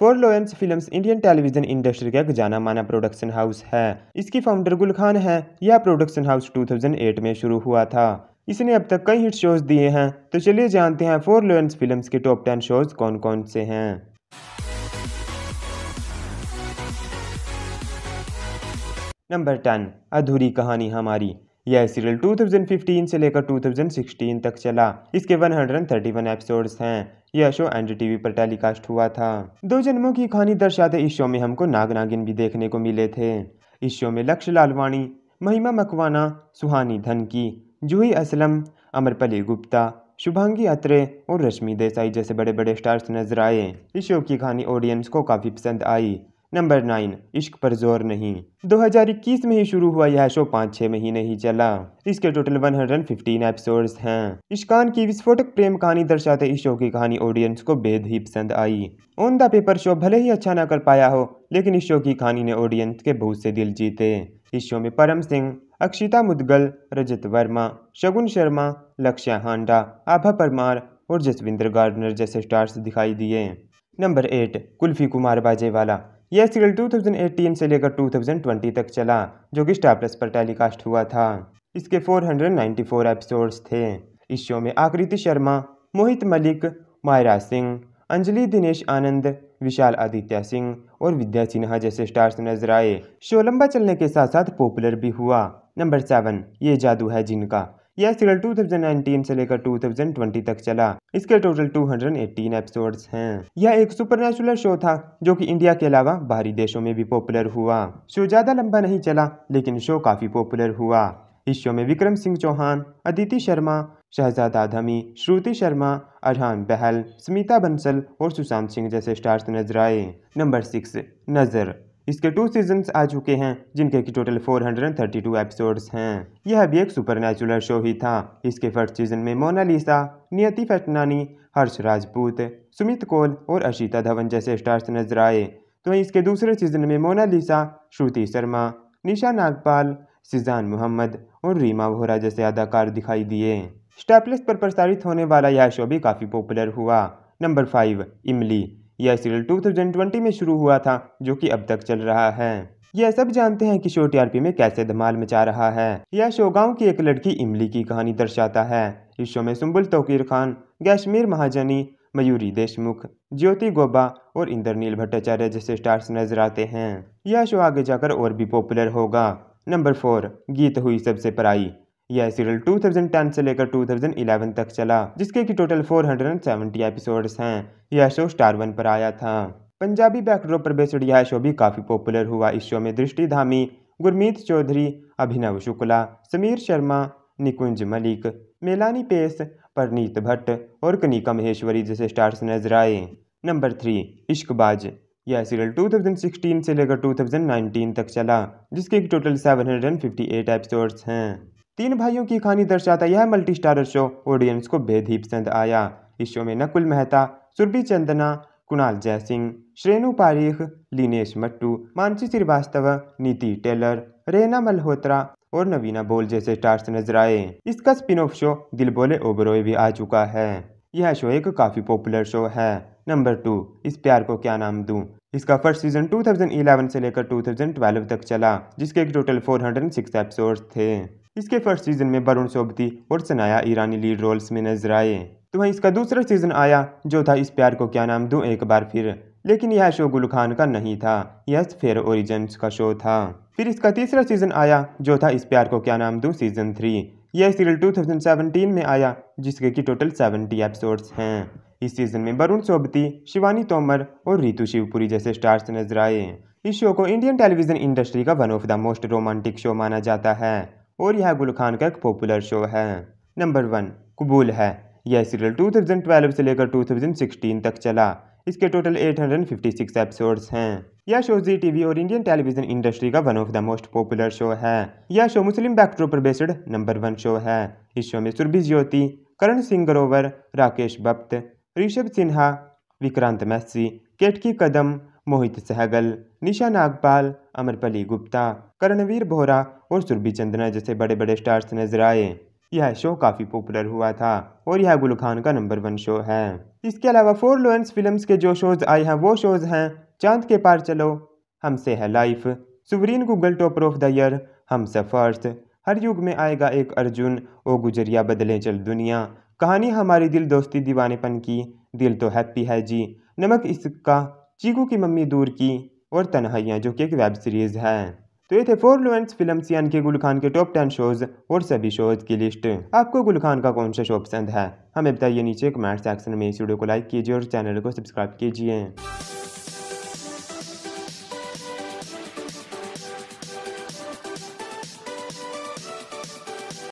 four Lions Films Indian television industry का एक जाना माना प्रोडक्शन हाउस है इसकी फाउंडर गुल खान है यह प्रोडक्शन हाउस 2008 में शुरू हुआ था इसने अब तक कई हिट शोज दिए हैं तो चलिए जानते हैं फोर लॉयंस फिल्म के टॉप टेन शोज कौन कौन से हैं नंबर टेन अधूरी कहानी हमारी यह सीरियल 2015 से लेकर 2016 तक चला इसके 131 एपिसोड्स हैं यह शो एन टीवी पर टेलीकास्ट हुआ था दो जन्मों की कहानी दर्शाते इस शो में हमको नाग नागिन भी देखने को मिले थे इस शो में लक्ष्य लालवाणी महिमा मकवाना सुहानी धनकी जूही असलम अमरपली गुप्ता शुभांगी अत्रे और रश्मि देसाई जैसे बड़े बड़े स्टार्स नजर आए इस शो की कहानी ऑडियंस को काफ़ी पसंद आई नंबर नाइन इश्क पर जोर नहीं 2021 में ही शुरू हुआ यह शो पाँच छः महीने ही चला इसके टोटल 115 एपिसोड्स हैं इश्कान की विस्फोटक प्रेम कहानी दर्शाते इस शो की कहानी ऑडियंस को बेहद ही पसंद आई ऑन द पेपर शो भले ही अच्छा ना कर पाया हो लेकिन इस शो की कहानी ने ऑडियंस के बहुत से दिल जीते इस शो में परम सिंह अक्षिता मुदगल रजत वर्मा शगुन शर्मा लक्ष्य हांडा आभा परमार और जसविंदर गार्डनर जैसे स्टार्स दिखाई दिए नंबर एट कुल्फी कुमार बाजे वाला यह सीरियल 2018 से लेकर 2020 तक चला जो कि स्टार प्लस पर टेलीकास्ट हुआ था इसके 494 एपिसोड्स थे इस शो में आकृति शर्मा मोहित मलिक मायरा सिंह अंजलि दिनेश आनंद विशाल आदित्य सिंह और विद्या सिन्हा जैसे स्टार्स नजर आए शो लंबा चलने के साथ साथ पॉपुलर भी हुआ नंबर सेवन ये जादू है जिनका यह सीरियल 2019 से लेकर 2020 तक चला इसके टोटल 218 एपिसोड्स हैं यह एक सुपर शो था जो कि इंडिया के अलावा बाहरी देशों में भी पॉपुलर हुआ शो ज्यादा लंबा नहीं चला लेकिन शो काफी पॉपुलर हुआ इस शो में विक्रम सिंह चौहान अदिति शर्मा शहजाद धमी श्रुति शर्मा अरहान बहल स्मिता बंसल और सुशांत सिंह जैसे स्टार्स नजर आए नंबर सिक्स नजर इसके टू सीजन आ चुके हैं जिनके की टोटल 432 एपिसोड्स हैं यह भी एक सुपर शो ही था इसके फर्स्ट सीजन में मोनालिसा नियति फटनानी हर्ष राजपूत सुमित कोल और अशिता धवन जैसे स्टार्स नजर आए तो इसके दूसरे सीजन में मोनालिसा श्रुति शर्मा निशा नागपाल सिजान मोहम्मद और रीमा वोहरा जैसे अदाकार दिखाई दिए स्टार प्लस पर प्रसारित होने वाला यह शो भी काफ़ी पॉपुलर हुआ नंबर फाइव इमली यह सीरियल 2020 में शुरू हुआ था जो कि अब तक चल रहा है यह सब जानते हैं कि शो टीआरपी में कैसे धमाल मचा रहा है यह शो गांव की एक लड़की इमली की कहानी दर्शाता है इस शो में सुम्बुल तोकीर खान गैशमीर महाजनी मयूरी देशमुख ज्योति गोबा और इंद्रनील भट्टाचार्य जैसे स्टार्स नजर आते हैं यह शो आगे जाकर और भी पॉपुलर होगा नंबर फोर गीत हुई सबसे पराई यह सीरियल 2010 से लेकर 2011 तक चला जिसके की टोटल 470 एपिसोड्स हैं यह शो स्टार वन पर आया था पंजाबी बैकड्रॉप पर बेस्ड यह शो भी काफ़ी पॉपुलर हुआ इस शो में दृष्टि धामी गुरमीत चौधरी अभिनव शुक्ला समीर शर्मा निकुंज मलिक मेलानी पेस परनीत भट्ट और कनिका महेश्वरी जैसे स्टार्स नजर आए नंबर थ्री इश्कबाज यह सीरियल 2016 से लेकर 2019 तक चला जिसके टोटल 758 एपिसोड्स हैं तीन भाइयों की कहानी दर्शाता यह मल्टी स्टारर शो ऑडियंस को बेहद ही पसंद आया इस शो में नकुल मेहता सुरभि चंदना कुणाल जयसिंह श्रेणु पारीख लीनेश मट्टू मानसी श्रीवास्तव नीति टेलर रेना मल्होत्रा और नवीना बोल जैसे स्टार्स नजर आए इसका स्पिन ऑफ शो दिल बोले ओबरोय भी आ चुका है यह शो एक काफी पॉपुलर शो है नंबर टू इस प्यार को क्या नाम दूं इसका फर्स्ट सीजन 2011 से लेकर 2012 तक चला जिसके एक टोटल 406 एपिसोड्स थे इसके फर्स्ट सीजन में वरुण सोबती और सनाया ईरानी लीड रोल्स में नजर आए तो वहीं इसका दूसरा सीजन आया जो था इस प्यार को क्या नाम दूं एक बार फिर लेकिन यह शो गुल खान का नहीं था यह फेयर ओरिजिन्स का शो था फिर इसका तीसरा सीजन आया जो था इस प्यार को क्या नाम दूं सीजन थ्री यह सीरियल 2017 में आया जिसके की टोटल 70 एपिसोड्स हैं इस सीजन में वरुण सोबती शिवानी तोमर और रितु शिवपुरी जैसे स्टार्स नजर आए इस शो को इंडियन टेलीविजन इंडस्ट्री का one of the most romantic show माना जाता है और यह गुल खान का एक पॉपुलर शो है नंबर वन कबूल है यह सीरियल 2012 से लेकर 2016 तक चला इसके टोटल 856 एपिसोड्स हैं यह शो जी टीवी और इंडियन टेलीविजन इंडस्ट्री का one of the most popular show है यह शो मुस्लिम बैक्टर पर बेस्ड नंबर वन शो है इस शो में सुरभि ज्योति करण सिंह ग्रोवर राकेश बप्त ऋषभ सिन्हा विक्रांत मैसी केटकी कदम मोहित सहगल निशा नागपाल अमरपली गुप्ता करणवीर बोहरा और सुरभि चंदना जैसे बड़े बड़े स्टार्स नजर आए यह शो काफ़ी पॉपुलर हुआ था और यह गुल खान का नंबर वन शो है इसके अलावा फोर लोएंस फिल्म्स के जो शोज आए हैं वो शोज हैं चांद के पार चलो हमसे है life Suvreen Guggal topper of the year Humsafars हर युग में आएगा एक अर्जुन ओ गुजरिया बदले चल दुनिया कहानी हमारी दिल दोस्ती दीवानेपन की दिल तो हैप्पी है जी नमक इसका चीकू की मम्मी दूर की और तनहाइयाँ जो कि एक वेब सीरीज़ है तो ये थे फोर लुएंस फिल्म एन के गुल खान के टॉप टेन शोज और सभी शोज की लिस्ट आपको गुल खान का कौन सा शो पसंद है हमें बताइए नीचे कमेंट सेक्शन में इस वीडियो को लाइक कीजिए और चैनल को सब्सक्राइब कीजिए